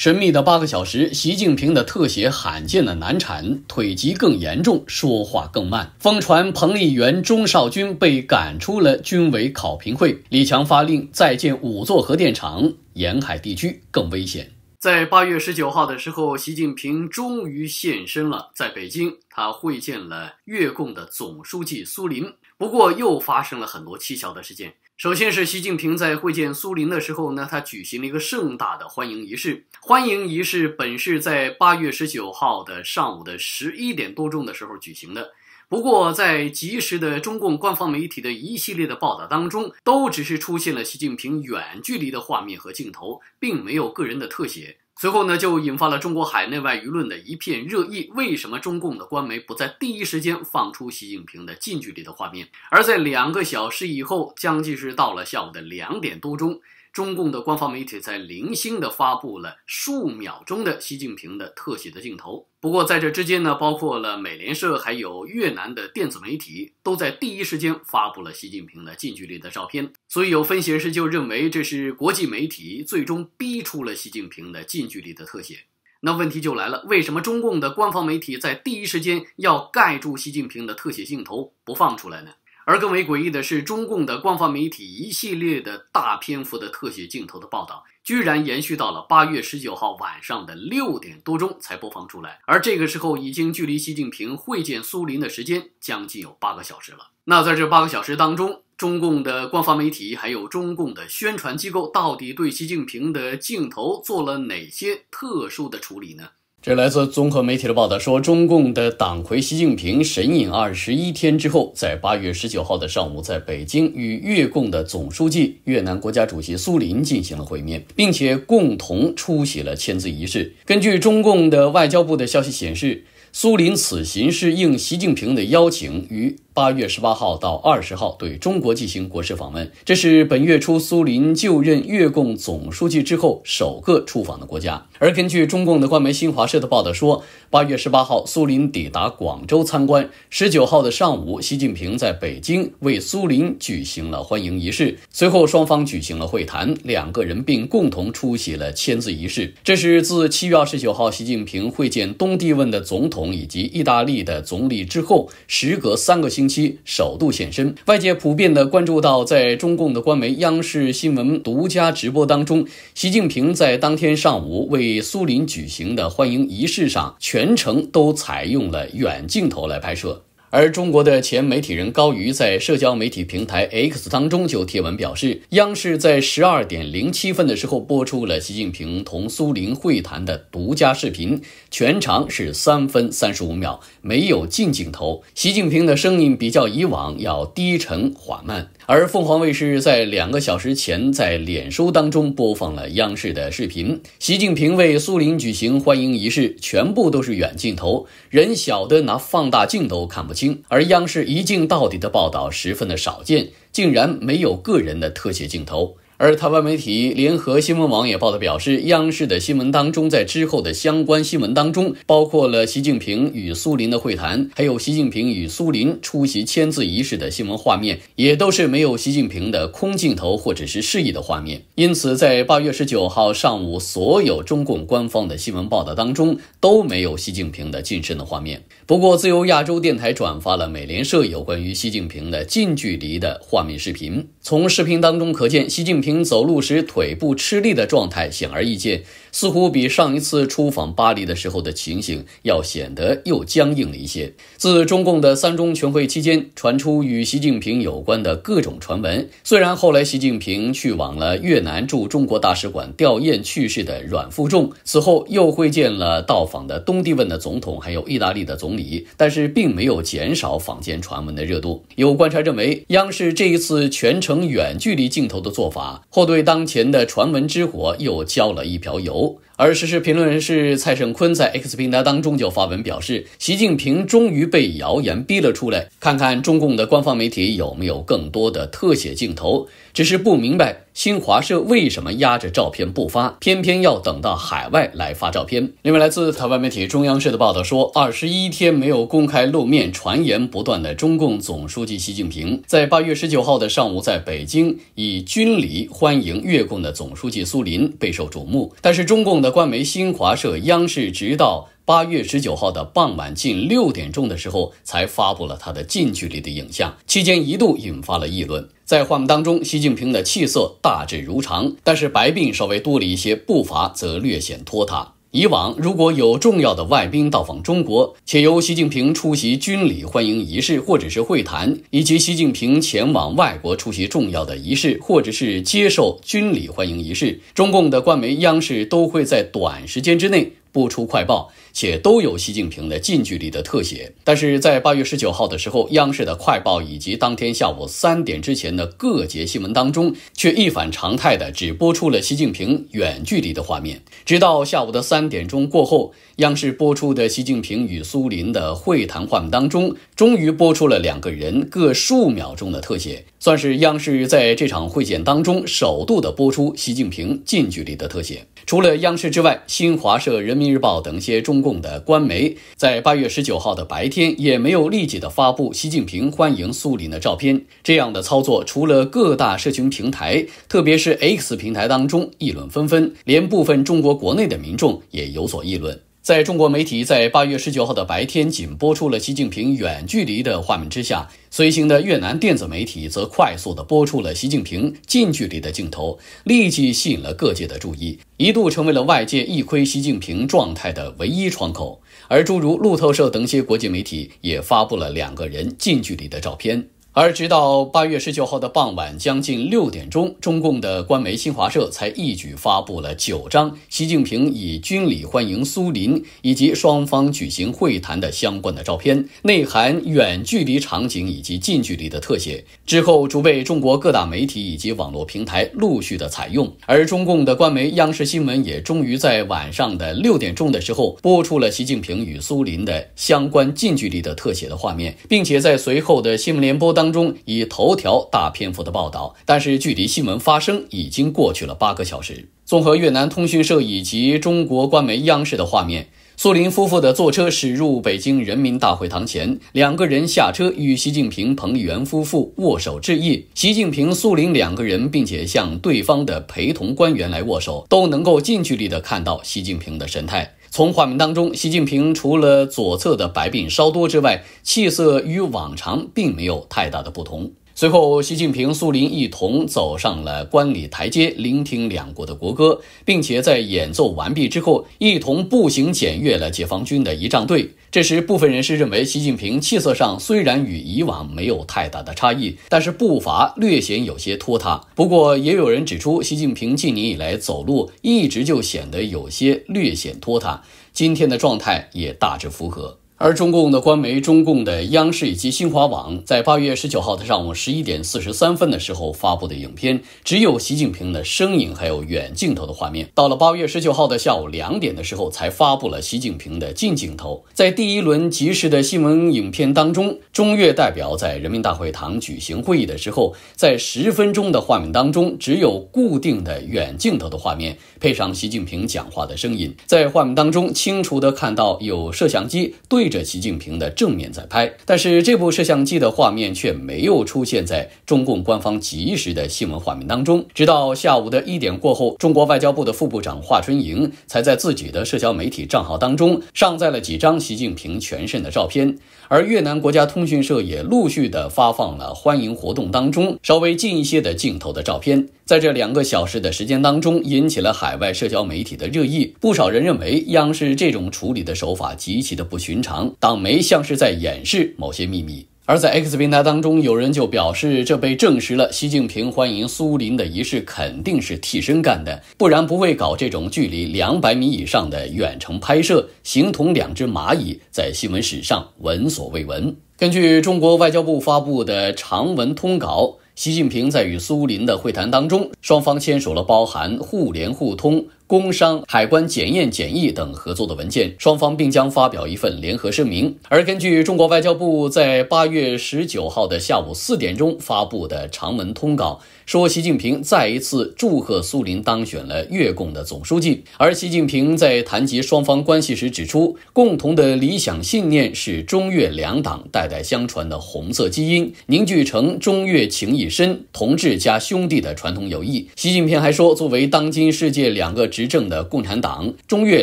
神秘的八个小时，习近平的特写，罕见的难产，腿疾更严重，说话更慢。疯传彭丽媛、钟少军被赶出了军委考评会。李强发令再建五座核电厂，沿海地区更危险。在八月十九号的时候，习近平终于现身了，在北京，他会见了越共的总书记苏林。不过，又发生了很多蹊跷的事件。首先是习近平在会见苏林的时候呢，他举行了一个盛大的欢迎仪式。欢迎仪式本是在八月十九号的上午的十一点多钟的时候举行的，不过在及时的中共官方媒体的一系列的报道当中，都只是出现了习近平远距离的画面和镜头，并没有个人的特写。随后呢，就引发了中国海内外舆论的一片热议。为什么中共的官媒不在第一时间放出习近平的近距离的画面？而在两个小时以后，将近是到了下午的两点多钟。中共的官方媒体在零星的发布了数秒钟的习近平的特写的镜头，不过在这之间呢，包括了美联社还有越南的电子媒体，都在第一时间发布了习近平的近距离的照片。所以有分析师就认为，这是国际媒体最终逼出了习近平的近距离的特写。那问题就来了，为什么中共的官方媒体在第一时间要盖住习近平的特写镜头不放出来呢？而更为诡异的是，中共的官方媒体一系列的大篇幅的特写镜头的报道，居然延续到了八月十九号晚上的六点多钟才播放出来。而这个时候，已经距离习近平会见苏林的时间将近有八个小时了。那在这八个小时当中，中共的官方媒体还有中共的宣传机构，到底对习近平的镜头做了哪些特殊的处理呢？这来自综合媒体的报道说，中共的党魁习近平神隐二十一天之后，在八月十九号的上午，在北京与越共的总书记、越南国家主席苏林进行了会面，并且共同出席了签字仪式。根据中共的外交部的消息显示，苏林此行是应习近平的邀请与。八月十八号到二十号对中国进行国事访问，这是本月初苏林就任越共总书记之后首个出访的国家。而根据中共的官媒新华社的报道说，八月十八号苏林抵达广州参观，十九号的上午，习近平在北京为苏林举行了欢迎仪式，随后双方举行了会谈，两个人并共同出席了签字仪式。这是自七月二十九号习近平会见东帝汶的总统以及意大利的总理之后，时隔三个星。星期首度现身，外界普遍的关注到，在中共的官媒央视新闻独家直播当中，习近平在当天上午为苏林举行的欢迎仪式上，全程都采用了远镜头来拍摄。而中国的前媒体人高瑜在社交媒体平台 X 当中就贴文表示，央视在十二点零七分的时候播出了习近平同苏林会谈的独家视频，全长是三分三十五秒，没有近镜头。习近平的声音比较以往要低沉缓慢。而凤凰卫视在两个小时前在脸书当中播放了央视的视频，习近平为苏林举行欢迎仪式，全部都是远镜头，人小的拿放大镜都看不清。而央视一镜到底的报道十分的少见，竟然没有个人的特写镜头。而台湾媒体联合新闻网也报道表示，央视的新闻当中，在之后的相关新闻当中，包括了习近平与苏林的会谈，还有习近平与苏林出席签字仪式的新闻画面，也都是没有习近平的空镜头或者是示意的画面。因此，在八月十九号上午所有中共官方的新闻报道当中，都没有习近平的近身的画面。不过，自由亚洲电台转发了美联社有关于习近平的近距离的画面视频。从视频当中可见，习近平走路时腿部吃力的状态显而易见，似乎比上一次出访巴黎的时候的情形要显得又僵硬了一些。自中共的三中全会期间传出与习近平有关的各种传闻，虽然后来习近平去往了越南驻中国大使馆吊唁去世的阮富仲，此后又会见了到访的东帝汶的总统，还有意大利的总但是并没有减少坊间传闻的热度。有观察认为，央视这一次全程远距离镜头的做法，或对当前的传闻之火又浇了一瓢油。而时事评论人士蔡胜坤在 X 平台当中就发文表示：“习近平终于被谣言逼了出来，看看中共的官方媒体有没有更多的特写镜头。”只是不明白新华社为什么压着照片不发，偏偏要等到海外来发照片。另外，来自台湾媒体中央社的报道说，二十一天没有公开露面、传言不断的中共总书记习近平，在八月十九号的上午在北京以军礼欢迎越共的总书记苏林，备受瞩目。但是，中共的官媒新华社、央视直到。八月十九号的傍晚，近六点钟的时候，才发布了他的近距离的影像。期间一度引发了议论。在画面当中，习近平的气色大致如常，但是白鬓稍微多了一些，步伐则略显拖沓。以往如果有重要的外宾到访中国，且由习近平出席军礼欢迎仪式或者是会谈，以及习近平前往外国出席重要的仪式或者是接受军礼欢迎仪式，中共的官媒央视都会在短时间之内。播出快报，且都有习近平的近距离的特写。但是在八月十九号的时候，央视的快报以及当天下午三点之前的各节新闻当中，却一反常态的只播出了习近平远距离的画面。直到下午的三点钟过后，央视播出的习近平与苏林的会谈画面当中，终于播出了两个人各数秒钟的特写，算是央视在这场会见当中首度的播出习近平近距离的特写。除了央视之外，新华社、人民日报等一些中共的官媒，在八月十九号的白天也没有立即的发布习近平欢迎苏林的照片。这样的操作，除了各大社群平台，特别是 X 平台当中议论纷纷，连部分中国国内的民众也有所议论。在中国媒体在八月十九号的白天仅播出了习近平远距离的画面之下，随行的越南电子媒体则快速的播出了习近平近距离的镜头，立即吸引了各界的注意，一度成为了外界一窥习近平状态的唯一窗口。而诸如路透社等一些国际媒体也发布了两个人近距离的照片。而直到八月十九号的傍晚，将近六点钟，中共的官媒新华社才一举发布了九张习近平以军礼欢迎苏林以及双方举行会谈的相关的照片，内含远距离场景以及近距离的特写。之后，逐被中国各大媒体以及网络平台陆续的采用。而中共的官媒央视新闻也终于在晚上的六点钟的时候播出了习近平与苏林的相关近距离的特写的画面，并且在随后的新闻联播当。当中以头条大篇幅的报道，但是距离新闻发生已经过去了八个小时。综合越南通讯社以及中国官媒央视的画面，苏林夫妇的坐车驶入北京人民大会堂前，两个人下车与习近平、彭丽媛夫妇握手致意。习近平、苏林两个人，并且向对方的陪同官员来握手，都能够近距离的看到习近平的神态。从画面当中，习近平除了左侧的白鬓稍多之外，气色与往常并没有太大的不同。随后，习近平、苏林一同走上了观礼台阶，聆听两国的国歌，并且在演奏完毕之后，一同步行检阅了解放军的仪仗队。这时，部分人士认为，习近平气色上虽然与以往没有太大的差异，但是步伐略显有些拖沓。不过，也有人指出，习近平近年以来走路一直就显得有些略显拖沓，今天的状态也大致符合。而中共的官媒、中共的央视以及新华网，在八月十九号的上午十一点四十三分的时候发布的影片，只有习近平的声音，还有远镜头的画面。到了八月十九号的下午两点的时候，才发布了习近平的近镜头。在第一轮及时的新闻影片当中，中越代表在人民大会堂举行会议的时候，在十分钟的画面当中，只有固定的远镜头的画面，配上习近平讲话的声音。在画面当中，清楚的看到有摄像机对。着习近平的正面在拍，但是这部摄像机的画面却没有出现在中共官方及时的新闻画面当中。直到下午的一点过后，中国外交部的副部长华春莹才在自己的社交媒体账号当中上载了几张习近平全身的照片。而越南国家通讯社也陆续的发放了欢迎活动当中稍微近一些的镜头的照片，在这两个小时的时间当中，引起了海外社交媒体的热议。不少人认为，央视这种处理的手法极其的不寻常，党媒像是在掩饰某些秘密。而在 X 平台当中，有人就表示，这被证实了。习近平欢迎苏林的仪式肯定是替身干的，不然不会搞这种距离两百米以上的远程拍摄，形同两只蚂蚁，在新闻史上闻所未闻。根据中国外交部发布的长文通稿，习近平在与苏林的会谈当中，双方签署了包含互联互通。工商、海关、检验检疫等合作的文件，双方并将发表一份联合声明。而根据中国外交部在八月十九号的下午四点钟发布的长文通稿，说习近平再一次祝贺苏林当选了越共的总书记。而习近平在谈及双方关系时指出，共同的理想信念是中越两党代代相传的红色基因，凝聚成中越情谊深、同志加兄弟的传统友谊。习近平还说，作为当今世界两个执政的共产党，中越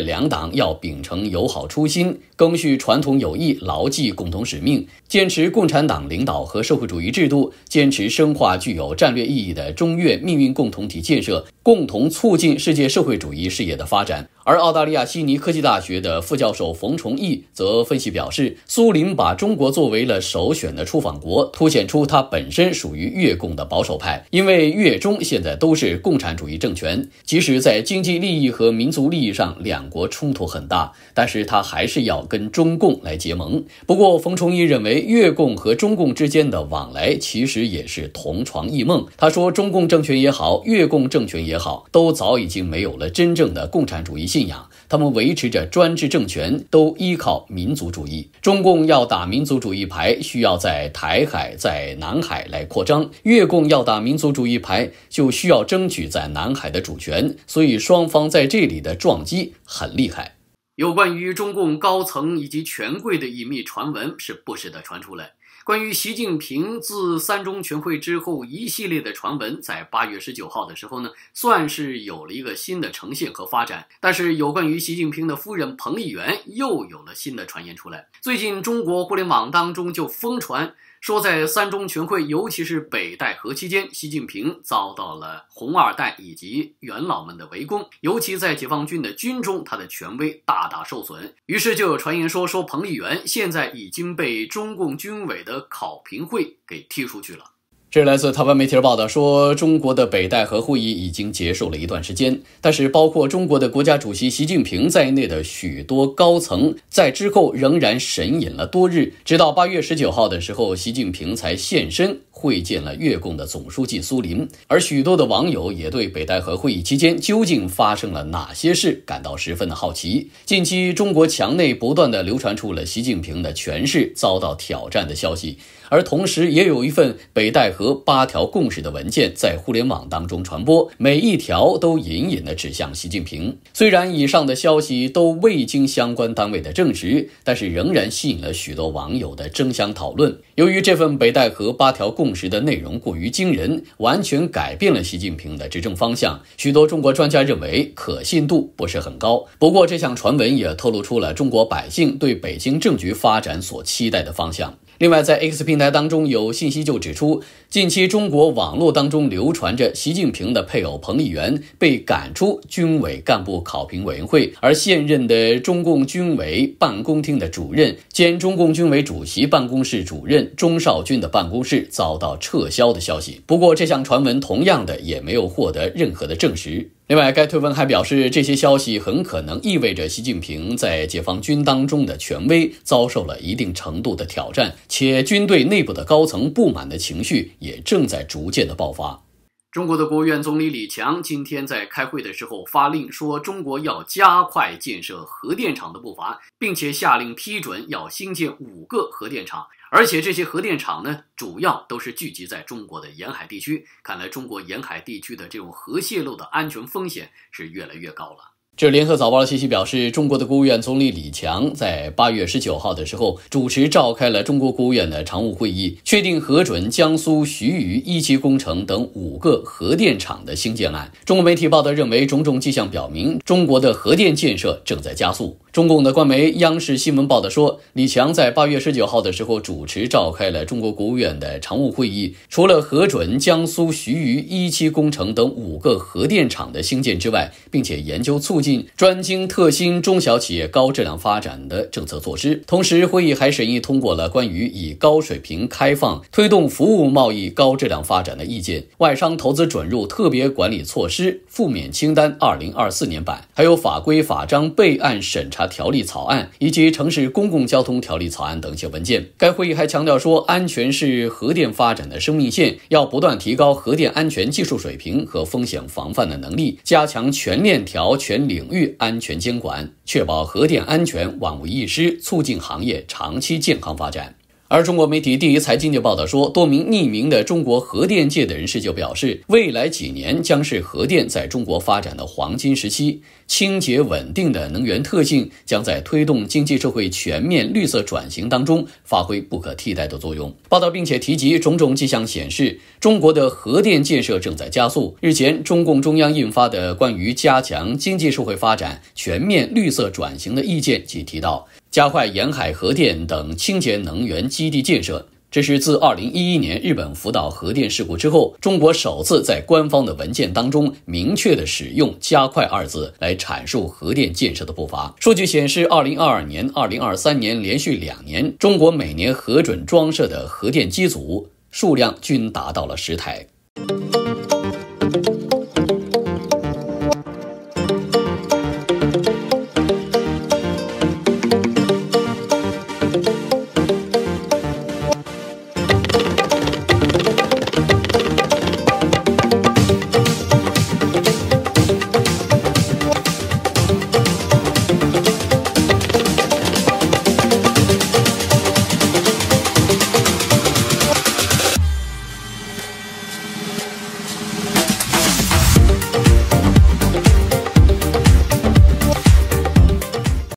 两党要秉承友好初心，赓续传统友谊，牢记共同使命，坚持共产党领导和社会主义制度，坚持深化具有战略意义的中越命运共同体建设，共同促进世界社会主义事业的发展。而澳大利亚悉尼科技大学的副教授冯崇义则分析表示，苏林把中国作为了首选的出访国，凸显出他本身属于越共的保守派。因为越中现在都是共产主义政权，即使在经济利益和民族利益上两国冲突很大，但是他还是要跟中共来结盟。不过，冯崇义认为越共和中共之间的往来其实也是同床异梦。他说，中共政权也好，越共政权也好，都早已经没有了真正的共产主义性。信仰，他们维持着专制政权，都依靠民族主义。中共要打民族主义牌，需要在台海、在南海来扩张；越共要打民族主义牌，就需要争取在南海的主权。所以双方在这里的撞击很厉害。有关于中共高层以及权贵的隐秘传闻是不时的传出来。关于习近平自三中全会之后一系列的传闻，在八月十九号的时候呢，算是有了一个新的呈现和发展。但是，有关于习近平的夫人彭丽媛又有了新的传言出来。最近，中国互联网当中就疯传。说在三中全会，尤其是北戴河期间，习近平遭到了“红二代”以及元老们的围攻，尤其在解放军的军中，他的权威大大受损。于是就有传言说，说彭丽媛现在已经被中共军委的考评会给踢出去了。这是来自台湾媒体的报道，说中国的北戴河会议已经结束了一段时间，但是包括中国的国家主席习近平在内的许多高层在之后仍然神隐了多日，直到八月十九号的时候，习近平才现身会见了越共的总书记苏林。而许多的网友也对北戴河会议期间究竟发生了哪些事感到十分的好奇。近期，中国墙内不断的流传出了习近平的权势遭到挑战的消息。而同时，也有一份北戴河八条共识的文件在互联网当中传播，每一条都隐隐的指向习近平。虽然以上的消息都未经相关单位的证实，但是仍然吸引了许多网友的争相讨论。由于这份北戴河八条共识的内容过于惊人，完全改变了习近平的执政方向，许多中国专家认为可信度不是很高。不过，这项传闻也透露出了中国百姓对北京政局发展所期待的方向。另外，在 X 平台当中有信息就指出，近期中国网络当中流传着习近平的配偶彭丽媛被赶出军委干部考评委员会，而现任的中共军委办公厅的主任兼中共军委主席办公室主任钟少军的办公室遭到撤销的消息。不过，这项传闻同样的也没有获得任何的证实。另外，该推文还表示，这些消息很可能意味着习近平在解放军当中的权威遭受了一定程度的挑战，且军队内部的高层不满的情绪也正在逐渐的爆发。中国的国务院总理李强今天在开会的时候发令说，中国要加快建设核电厂的步伐，并且下令批准要新建五个核电厂。而且这些核电厂呢，主要都是聚集在中国的沿海地区。看来中国沿海地区的这种核泄漏的安全风险是越来越高了。这联合早报的信息表示，中国的国务院总理李强在八月十九号的时候主持召开了中国国务院的常务会议，确定核准江苏徐圩一期工程等五个核电厂的兴建案。中国媒体报道认为，种种迹象表明，中国的核电建设正在加速。中共的官媒央视新闻报道说，李强在八月十九号的时候主持召开了中国国务院的常务会议，除了核准江苏徐圩一期工程等五个核电厂的兴建之外，并且研究促进。专精特新中小企业高质量发展的政策措施，同时会议还审议通过了关于以高水平开放推动服务贸易高质量发展的意见、外商投资准入特别管理措施负面清单（二零二四年版），还有法规法章备案审查条例草案以及城市公共交通条例草案等一些文件。该会议还强调说，安全是核电发展的生命线，要不断提高核电安全技术水平和风险防范的能力，加强全链条、全领。领域安全监管，确保核电安全万无一失，促进行业长期健康发展。而中国媒体《第一财经》就报道说，多名匿名的中国核电界的人士就表示，未来几年将是核电在中国发展的黄金时期。清洁稳定的能源特性将在推动经济社会全面绿色转型当中发挥不可替代的作用。报道并且提及种种迹象显示，中国的核电建设正在加速。日前，中共中央印发的关于加强经济社会发展全面绿色转型的意见，即提到加快沿海核电等清洁能源基地建设。这是自2011年日本福岛核电事故之后，中国首次在官方的文件当中明确的使用“加快”二字来阐述核电建设的步伐。数据显示，2022年、2023年连续两年，中国每年核准装设的核电机组数量均达到了十台。